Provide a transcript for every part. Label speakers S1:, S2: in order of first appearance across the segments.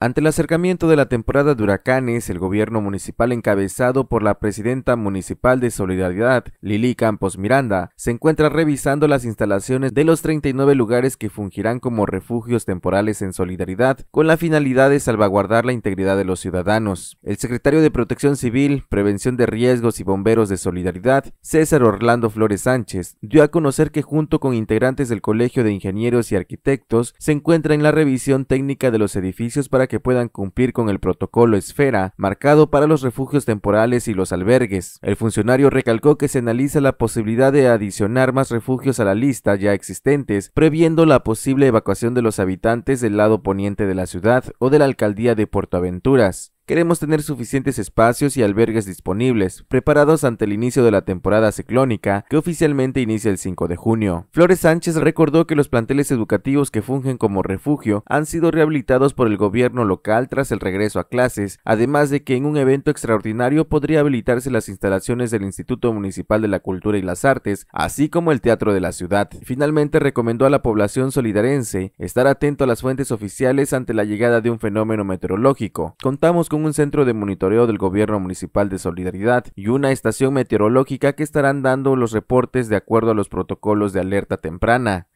S1: Ante el acercamiento de la temporada de huracanes, el gobierno municipal encabezado por la presidenta municipal de Solidaridad, Lili Campos Miranda, se encuentra revisando las instalaciones de los 39 lugares que fungirán como refugios temporales en Solidaridad con la finalidad de salvaguardar la integridad de los ciudadanos. El secretario de Protección Civil, Prevención de Riesgos y Bomberos de Solidaridad, César Orlando Flores Sánchez, dio a conocer que junto con integrantes del Colegio de Ingenieros y Arquitectos se encuentra en la revisión técnica de los edificios para que puedan cumplir con el protocolo esfera marcado para los refugios temporales y los albergues. El funcionario recalcó que se analiza la posibilidad de adicionar más refugios a la lista ya existentes, previendo la posible evacuación de los habitantes del lado poniente de la ciudad o de la alcaldía de Puerto Aventuras. Queremos tener suficientes espacios y albergues disponibles, preparados ante el inicio de la temporada ciclónica, que oficialmente inicia el 5 de junio. Flores Sánchez recordó que los planteles educativos que fungen como refugio han sido rehabilitados por el gobierno local tras el regreso a clases, además de que en un evento extraordinario podría habilitarse las instalaciones del Instituto Municipal de la Cultura y las Artes, así como el Teatro de la Ciudad. Finalmente recomendó a la población solidarense estar atento a las fuentes oficiales ante la llegada de un fenómeno meteorológico. Contamos con un centro de monitoreo del gobierno municipal de Solidaridad y una estación meteorológica que estarán dando los reportes de acuerdo a los protocolos de alerta temprana.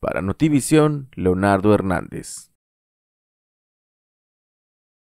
S1: Para Notivisión, Leonardo Hernández.